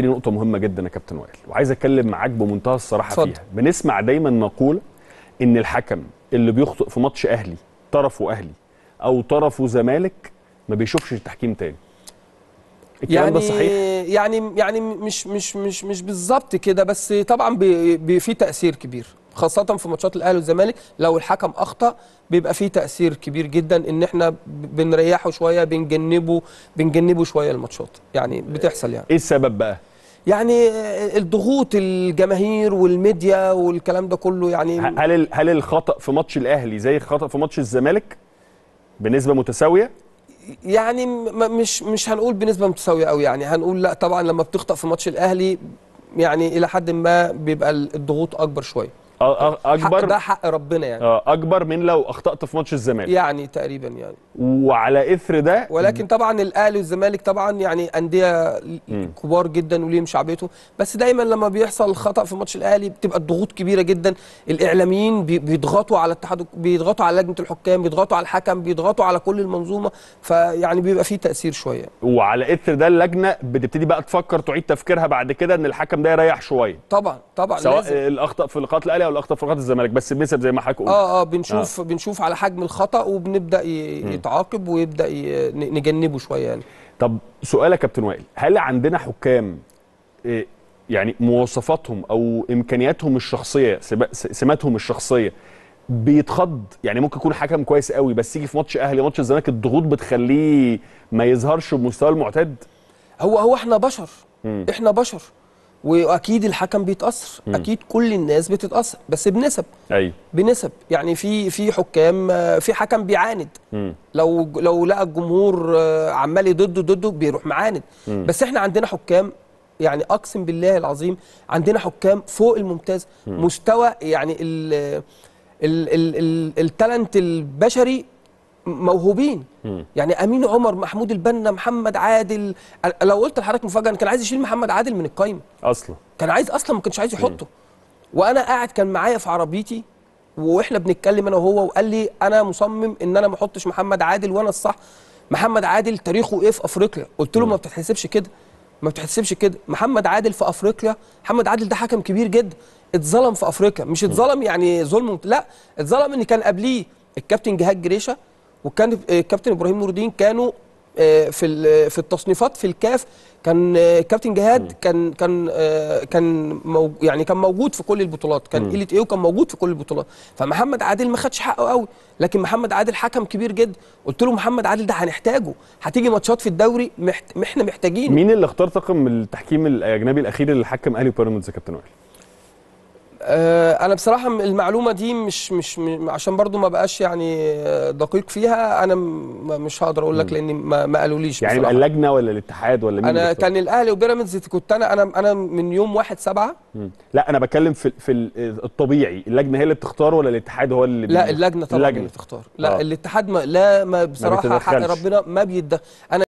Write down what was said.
لي نقطة مهمة جدا يا كابتن وائل وعايز اتكلم معاك بمنتهى الصراحة صد. فيها بنسمع دايما مقولة ان الحكم اللي بيخطئ في ماتش اهلي طرفه اهلي او طرفه زمالك ما بيشوفش التحكيم تاني الكلام يعني ده صحيح يعني يعني مش مش مش مش بالظبط كده بس طبعا بي بي في تاثير كبير خاصه في ماتشات الاهلي والزمالك لو الحكم اخطا بيبقى في تاثير كبير جدا ان احنا بنريحه شويه بنجنبه بنجنبه شويه الماتشات يعني بتحصل يعني ايه السبب بقى يعني الضغوط الجماهير والميديا والكلام ده كله يعني هل هل الخطا في ماتش الاهلي زي الخطا في ماتش الزمالك بنسبه متساويه يعني مش مش هنقول بنسبه متساويه قوي يعني هنقول لا طبعا لما بتخطا في ماتش الاهلي يعني الى حد ما بيبقى الضغوط اكبر شويه اكبر ده حق ربنا يعني اه اكبر من لو اخطات في ماتش الزمالك يعني تقريبا يعني وعلى اثر ده ولكن طبعا الاهلي والزمالك طبعا يعني انديه كبار جدا وليهم شعبيته بس دايما لما بيحصل خطا في ماتش الاهلي بتبقى الضغوط كبيره جدا الاعلاميين بيضغطوا على الاتحاد بيضغطوا على لجنه الحكام بيضغطوا على الحكم بيضغطوا على كل المنظومه فيعني بيبقى فيه تاثير شويه وعلى اثر ده اللجنه بتبتدي بقى تفكر تعيد تفكيرها بعد كده ان الحكم ده يريح شويه طبعا طبعا سواء لازم. الاخطاء في لقاءات الاهلي الاخطاء في خط الزمالك بس بنسب زي ما حضرتك قلت اه اه بنشوف آه. بنشوف على حجم الخطا وبنبدا يتعاقب ويبدا نجنبه شويه يعني طب سؤال يا كابتن وائل هل عندنا حكام آه، يعني مواصفاتهم او امكانياتهم الشخصيه سماتهم الشخصيه بيتخض يعني ممكن يكون حكم كويس قوي بس يجي في ماتش اهلي ماتش الزمالك الضغوط بتخليه ما يظهرش بمستواه المعتاد هو هو احنا بشر م. احنا بشر واكيد الحكم بيتاثر م. اكيد كل الناس بتتاثر بس بنسب ايوه بنسب يعني في في حكام في حكم بيعاند م. لو لو لقى الجمهور آه، عمال ضده ضده بيروح معاند م. بس احنا عندنا حكام يعني اقسم بالله العظيم عندنا حكام فوق الممتاز م. مستوى يعني ال التالنت البشري موهوبين م. يعني امين عمر محمود البنا محمد عادل لو قلت لحضرتك مفاجاه كان عايز يشيل محمد عادل من القايمه اصلا كان عايز اصلا ما كانش عايز يحطه م. وانا قاعد كان معايا في عربيتي واحنا بنتكلم انا وهو وقال لي انا مصمم ان انا ما احطش محمد عادل وانا الصح محمد عادل تاريخه ايه في افريقيا قلت له م. ما بتتحسبش كده ما بتحسبش كده محمد عادل في افريقيا محمد عادل ده حكم كبير جدا اتظلم في افريقيا مش اتظلم يعني ظلم لا اتظلم ان كان قبليه الكابتن جهاد جريشه وكان آه، كابتن ابراهيم نور الدين كانوا آه، في آه، في التصنيفات في الكاف كان كابتن جهاد كان كان كان يعني كان موجود في كل البطولات كان قله ايه وكان موجود في كل البطولات فمحمد عادل ما خدش حقه قوي لكن محمد عادل حكم كبير جدا قلت له محمد عادل ده هنحتاجه هتيجي ماتشات في الدوري محت... احنا محتاجينه مين اللي اختار طاقم التحكيم الاجنبي الاخير اللي حكم اهلي وبيراميدز يا كابتن وائل آه، انا بصراحه المعلومه دي مش مش عشان برضو ما بقاش يعني آه، دقيق فيها انا مش هقدر اقول لك لان ما, ما قالوليش يعني بقى اللجنه ولا الاتحاد ولا مين انا كان الاهلي وبيراميدز كنت انا انا انا من يوم 1 7 لا انا بتكلم في في الطبيعي اللجنه هي اللي بتختار ولا الاتحاد هو اللي لا اللجنه طبعا اللجنة. اللي بتختار لا آه. الاتحاد ما لا ما بصراحه حق ربنا ما بيد انا